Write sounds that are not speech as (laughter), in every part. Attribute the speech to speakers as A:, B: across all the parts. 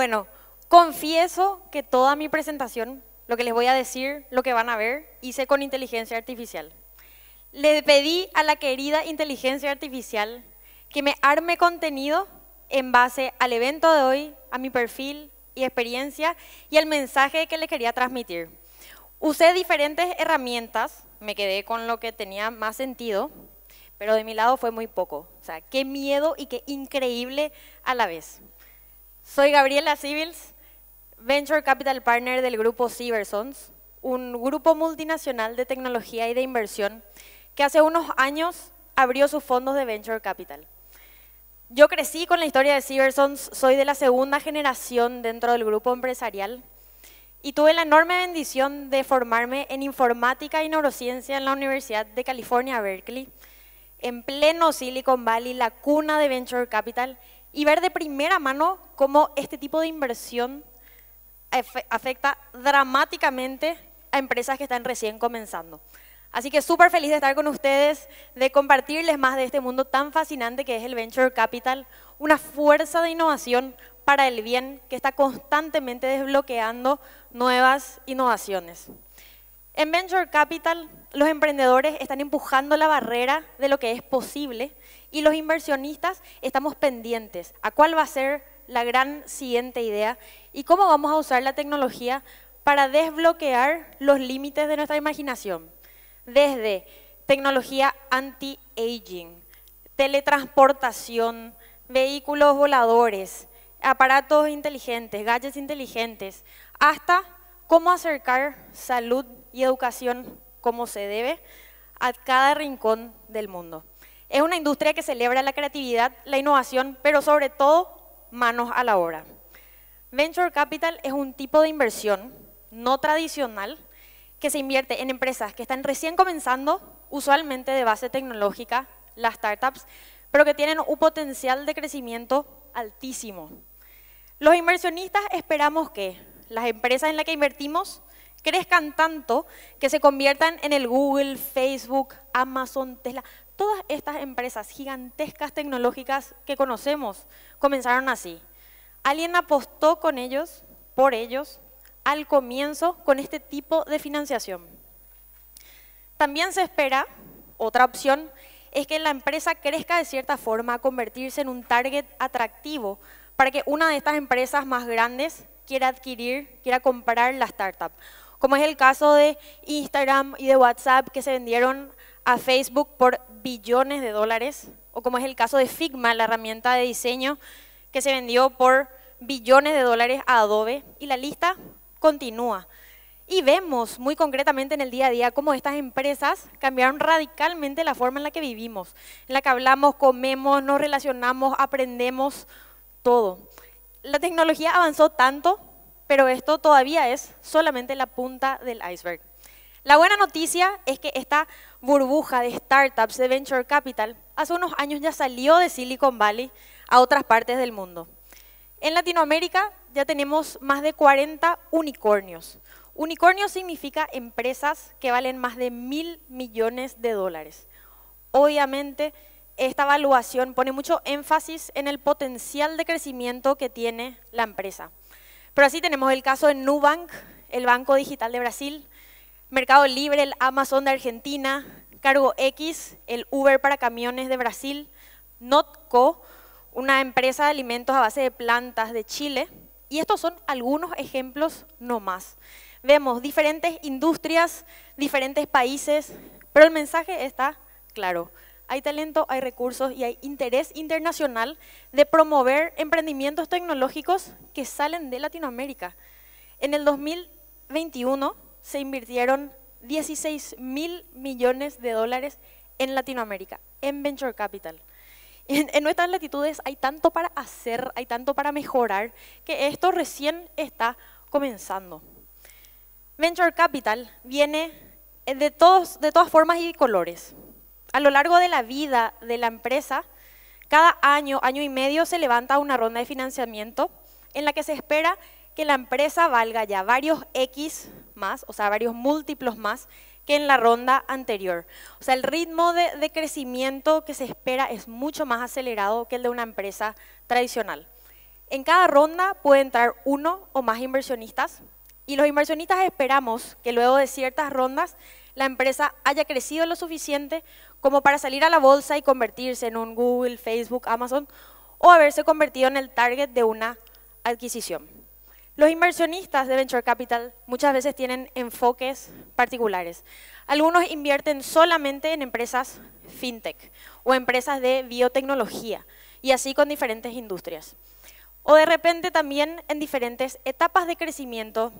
A: Bueno, confieso que toda mi presentación, lo que les voy a decir, lo que van a ver, hice con inteligencia artificial. Le pedí a la querida inteligencia artificial que me arme contenido en base al evento de hoy, a mi perfil y experiencia y al mensaje que le quería transmitir. Usé diferentes herramientas, me quedé con lo que tenía más sentido, pero de mi lado fue muy poco. O sea, qué miedo y qué increíble a la vez. Soy Gabriela Civils, Venture Capital Partner del grupo Cibersons, un grupo multinacional de tecnología y de inversión que hace unos años abrió sus fondos de Venture Capital. Yo crecí con la historia de Cibersons. soy de la segunda generación dentro del grupo empresarial y tuve la enorme bendición de formarme en informática y neurociencia en la Universidad de California, Berkeley, en pleno Silicon Valley, la cuna de Venture Capital, y ver de primera mano cómo este tipo de inversión afecta dramáticamente a empresas que están recién comenzando. Así que súper feliz de estar con ustedes, de compartirles más de este mundo tan fascinante que es el Venture Capital, una fuerza de innovación para el bien que está constantemente desbloqueando nuevas innovaciones. En Venture Capital, los emprendedores están empujando la barrera de lo que es posible y los inversionistas estamos pendientes a cuál va a ser la gran siguiente idea y cómo vamos a usar la tecnología para desbloquear los límites de nuestra imaginación, desde tecnología anti-aging, teletransportación, vehículos voladores, aparatos inteligentes, gadgets inteligentes, hasta cómo acercar salud y educación como se debe a cada rincón del mundo. Es una industria que celebra la creatividad, la innovación, pero sobre todo manos a la obra. Venture Capital es un tipo de inversión no tradicional que se invierte en empresas que están recién comenzando, usualmente de base tecnológica, las startups, pero que tienen un potencial de crecimiento altísimo. Los inversionistas esperamos que las empresas en las que invertimos crezcan tanto que se conviertan en el Google, Facebook, Amazon, Tesla. Todas estas empresas gigantescas tecnológicas que conocemos comenzaron así. Alguien apostó con ellos, por ellos, al comienzo con este tipo de financiación. También se espera, otra opción, es que la empresa crezca de cierta forma a convertirse en un target atractivo para que una de estas empresas más grandes quiera adquirir, quiera comprar la startup como es el caso de Instagram y de WhatsApp que se vendieron a Facebook por billones de dólares, o como es el caso de Figma, la herramienta de diseño que se vendió por billones de dólares a Adobe, y la lista continúa. Y vemos muy concretamente en el día a día cómo estas empresas cambiaron radicalmente la forma en la que vivimos, en la que hablamos, comemos, nos relacionamos, aprendemos, todo. La tecnología avanzó tanto pero esto todavía es solamente la punta del iceberg. La buena noticia es que esta burbuja de startups, de venture capital, hace unos años ya salió de Silicon Valley a otras partes del mundo. En Latinoamérica ya tenemos más de 40 unicornios. Unicornio significa empresas que valen más de mil millones de dólares. Obviamente, esta evaluación pone mucho énfasis en el potencial de crecimiento que tiene la empresa. Pero así tenemos el caso de Nubank, el Banco Digital de Brasil, Mercado Libre, el Amazon de Argentina, Cargo X, el Uber para camiones de Brasil, Notco, una empresa de alimentos a base de plantas de Chile. Y estos son algunos ejemplos no más. Vemos diferentes industrias, diferentes países, pero el mensaje está claro hay talento, hay recursos y hay interés internacional de promover emprendimientos tecnológicos que salen de Latinoamérica. En el 2021 se invirtieron 16 mil millones de dólares en Latinoamérica, en Venture Capital. En, nuestras latitudes hay tanto para hacer, hay tanto para mejorar, que esto recién está comenzando. Venture Capital viene eh, de todas formas y colores. A lo largo de la vida de la empresa, cada año, año y medio, se levanta una ronda de financiamiento en la que se espera que la empresa valga ya varios X más, o sea, varios múltiplos más que en la ronda anterior. O sea, el ritmo de, crecimiento que se espera es mucho más acelerado que el de una empresa tradicional. En cada ronda puede entrar uno o más inversionistas y los inversionistas esperamos que luego de ciertas rondas la empresa haya crecido lo suficiente como para salir a la bolsa y convertirse en un Google, Facebook, Amazon o haberse convertido en el target de una adquisición. Los inversionistas de Venture Capital muchas veces tienen enfoques particulares. Algunos invierten solamente en empresas fintech o empresas de biotecnología y así con diferentes industrias. O de repente también en diferentes etapas de crecimiento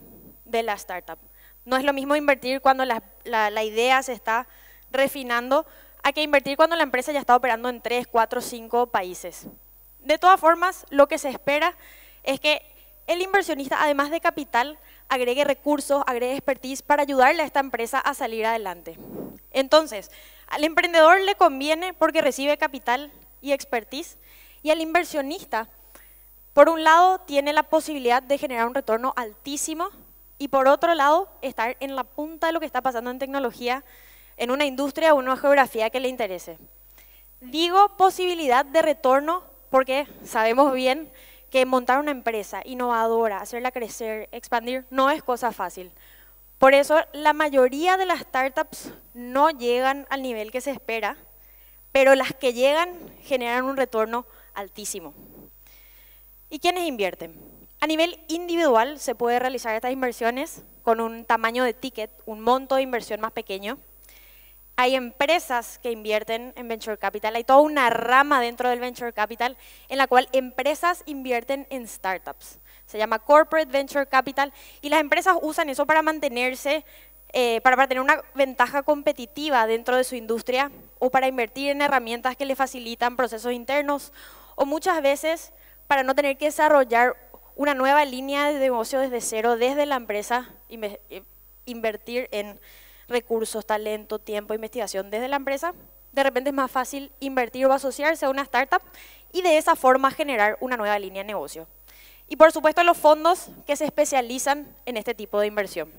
A: de la startup. No es lo mismo invertir cuando la, idea se está refinando a que invertir cuando la empresa ya está operando en 3, 4, cinco países. De todas formas, lo que se espera es que el inversionista, además de capital, agregue recursos, agregue expertise para ayudarle a esta empresa a salir adelante. Entonces, al emprendedor le conviene porque recibe capital y expertise, y al inversionista, por un lado, tiene la posibilidad de generar un retorno altísimo y por otro lado, estar en la punta de lo que está pasando en tecnología, en una industria o una geografía que le interese. Digo posibilidad de retorno porque sabemos bien que montar una empresa innovadora, hacerla crecer, expandir, no es cosa fácil. Por eso la mayoría de las startups no llegan al nivel que se espera, pero las que llegan generan un retorno altísimo. ¿Y quiénes invierten? A nivel individual se puede realizar estas inversiones con un tamaño de ticket, un monto de inversión más pequeño. Hay empresas que invierten en Venture Capital, hay toda una rama dentro del Venture Capital en la cual empresas invierten en startups. Se llama Corporate Venture Capital y las empresas usan eso para mantenerse, eh, para, para tener una ventaja competitiva dentro de su industria o para invertir en herramientas que le facilitan procesos internos o muchas veces para no tener que desarrollar una nueva línea de negocio desde cero, desde la empresa, eh, invertir en recursos, talento, tiempo, investigación desde la empresa. De repente es más fácil invertir o asociarse a una startup y de esa forma generar una nueva línea de negocio. Y por supuesto los fondos que se especializan en este tipo de inversión.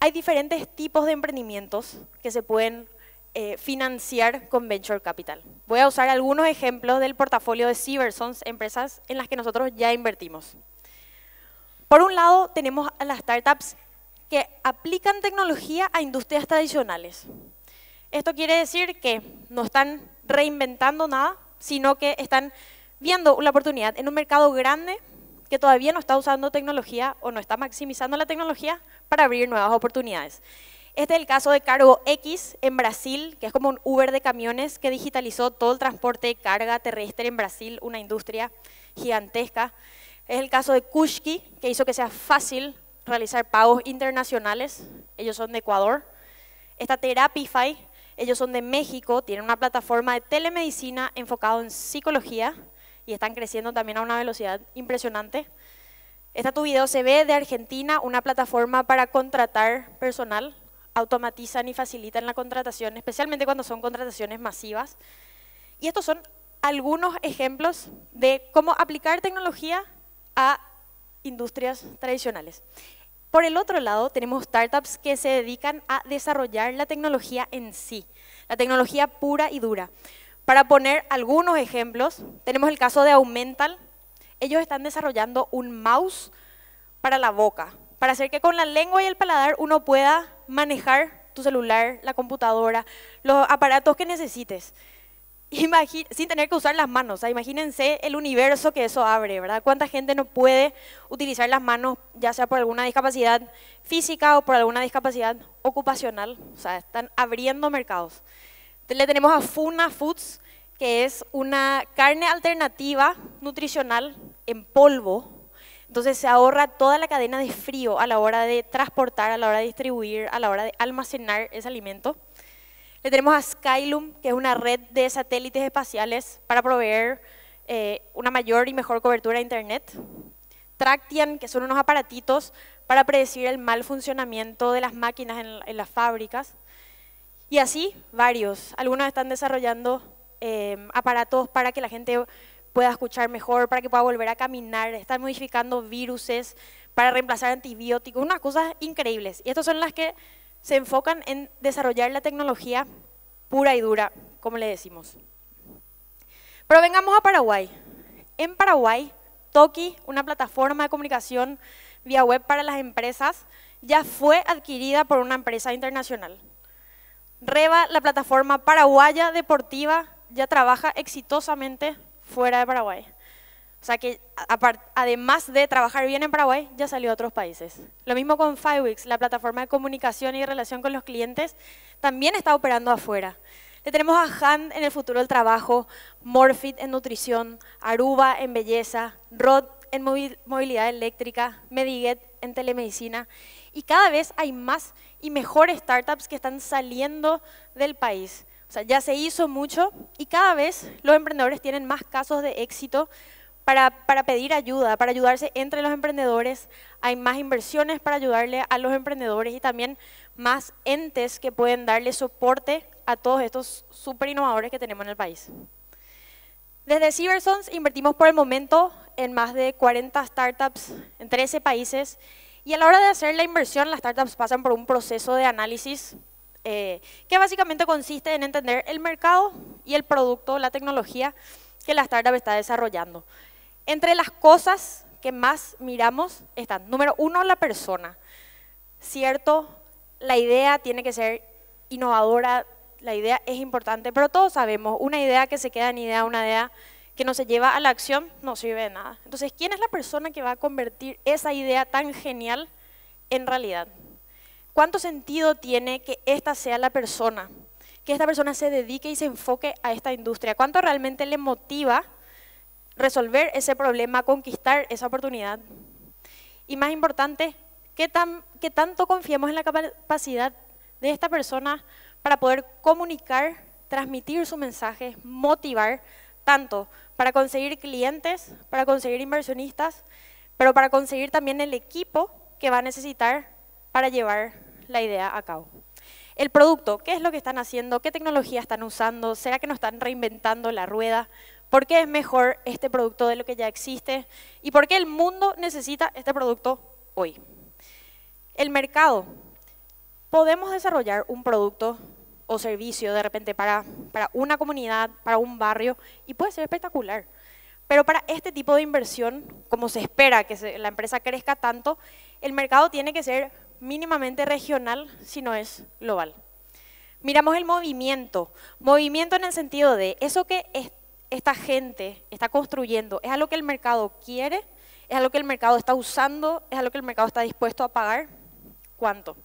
A: Hay diferentes tipos de emprendimientos que se pueden eh, financiar con Venture Capital. Voy a usar algunos ejemplos del portafolio de Siversons, empresas en las que nosotros ya invertimos. Por un lado, tenemos a las startups que aplican tecnología a industrias tradicionales. Esto quiere decir que no están reinventando nada, sino que están viendo una oportunidad en un mercado grande que todavía no está usando tecnología o no está maximizando la tecnología para abrir nuevas oportunidades. Este es el caso de Cargo X en Brasil, que es como un Uber de camiones que digitalizó todo el transporte de carga terrestre en Brasil, una industria gigantesca. Es el caso de Kushki, que hizo que sea fácil realizar pagos internacionales. Ellos son de Ecuador. Esta Therapify, ellos son de México, tienen una plataforma de telemedicina enfocada en psicología y están creciendo también a una velocidad impresionante. Esta tu video se ve de Argentina, una plataforma para contratar personal automatizan y facilitan la contratación, especialmente cuando son contrataciones masivas. Y estos son algunos ejemplos de cómo aplicar tecnología a industrias tradicionales. Por el otro lado, tenemos startups que se dedican a desarrollar la tecnología en sí, la tecnología pura y dura. Para poner algunos ejemplos, tenemos el caso de Aumental. Ellos están desarrollando un mouse para la boca, para hacer que con la lengua y el paladar uno pueda manejar tu celular, la computadora, los aparatos que necesites. (laughs) sin tener que usar las manos. imagínense el universo que eso abre, ¿verdad? ¿Cuánta gente no puede utilizar las manos, ya sea por alguna discapacidad física o por alguna discapacidad ocupacional? O sea, están abriendo mercados. Le tenemos a Funa Foods, que es una carne alternativa nutricional en polvo, entonces se ahorra toda la cadena de frío a la hora de transportar, a la hora de distribuir, a la hora de almacenar ese alimento. Le tenemos a Skylum, que es una red de satélites espaciales para proveer eh, una mayor y mejor cobertura a Internet. Tractian, que son unos aparatitos para predecir el mal funcionamiento de las máquinas en, las fábricas. Y así varios. Algunos están desarrollando eh, aparatos para que la gente pueda escuchar mejor, para que pueda volver a caminar. Están modificando viruses para reemplazar antibióticos, unas cosas increíbles. Y estas son las que se enfocan en desarrollar la tecnología pura y dura, como le decimos. Pero vengamos a Paraguay. En Paraguay, Toki, una plataforma de comunicación vía web para las empresas, ya fue adquirida por una empresa internacional. Reba, la plataforma paraguaya deportiva, ya trabaja exitosamente fuera de Paraguay. O sea que además de trabajar bien en Paraguay, ya salió a otros países. Lo mismo con Fiwix, la plataforma de comunicación y relación con los clientes, también está operando afuera. Le tenemos a Hand en el futuro del trabajo, Morfit en nutrición, Aruba en belleza, Rod en movilidad eléctrica, Mediget en telemedicina. Y cada vez hay más y mejores startups que están saliendo del país. O sea, ya se hizo mucho y cada vez los emprendedores tienen más casos de éxito para, pedir ayuda, para ayudarse entre los emprendedores. Hay más inversiones para ayudarle a los emprendedores y también más entes que pueden darle soporte a todos estos super innovadores que tenemos en el país. Desde Cibersons invertimos por el momento en más de 40 startups en 13 países y a la hora de hacer la inversión las startups pasan por un proceso de análisis eh, que básicamente consiste en entender el mercado y el producto, la tecnología que la startup está desarrollando. Entre las cosas que más miramos están, número uno, la persona. Cierto, la idea tiene que ser innovadora, la idea es importante, pero todos sabemos, una idea que se queda en idea, una idea que no se lleva a la acción, no sirve de nada. Entonces, ¿quién es la persona que va a convertir esa idea tan genial en realidad? ¿Cuánto sentido tiene que esta sea la persona? Que esta persona se dedique y se enfoque a esta industria. ¿Cuánto realmente le motiva resolver ese problema, conquistar esa oportunidad? Y más importante, ¿qué, tan, qué tanto confiamos en la capacidad de esta persona para poder comunicar, transmitir su mensaje, motivar tanto para conseguir clientes, para conseguir inversionistas, pero para conseguir también el equipo que va a necesitar para llevar la idea a cabo. El producto, ¿qué es lo que están haciendo? ¿Qué tecnología están usando? ¿Será que no están reinventando la rueda? ¿Por qué es mejor este producto de lo que ya existe? ¿Y por qué el mundo necesita este producto hoy? El mercado. Podemos desarrollar un producto o servicio de repente para, para una comunidad, para un barrio, y puede ser espectacular. Pero para este tipo de inversión, como se espera que la empresa crezca tanto, el mercado tiene que ser mínimamente regional, si no es global. Miramos el movimiento. Movimiento en el sentido de eso que esta gente está construyendo, es algo que el mercado quiere, es algo que el mercado está usando, es algo que el mercado está dispuesto a pagar. ¿Cuánto?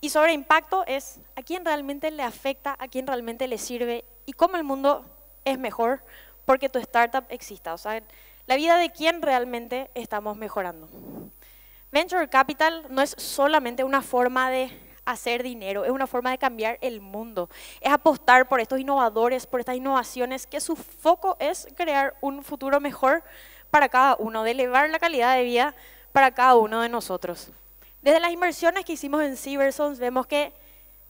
A: Y sobre impacto es a quién realmente le afecta, a quién realmente le sirve y cómo el mundo es mejor porque tu startup exista. O sea, la vida de quién realmente estamos mejorando. Venture Capital no es solamente una forma de hacer dinero, es una forma de cambiar el mundo, es apostar por estos innovadores, por estas innovaciones, que su foco es crear un futuro mejor para cada uno, de elevar la calidad de vida para cada uno de nosotros. Desde las inversiones que hicimos en Cybersons vemos que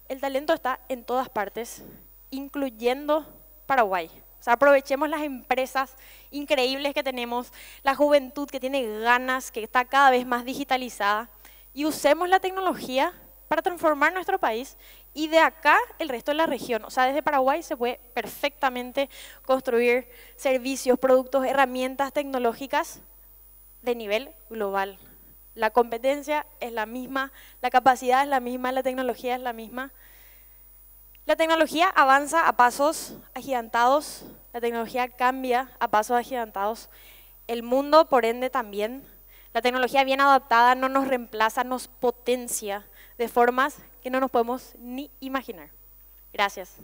A: el talento está en todas partes, incluyendo Paraguay aprovechemos las empresas increíbles que tenemos, la juventud que tiene ganas, que está cada vez más digitalizada, y usemos la tecnología para transformar nuestro país y de acá el resto de la región. O sea, desde Paraguay se puede perfectamente construir servicios, productos, herramientas tecnológicas de nivel global. La competencia es la misma, la capacidad es la misma, la tecnología es la misma. La tecnología avanza a pasos agigantados, la tecnología cambia a pasos agigantados, el mundo por ende también. La tecnología bien adaptada no nos reemplaza, nos potencia de formas que no nos podemos ni imaginar. Gracias.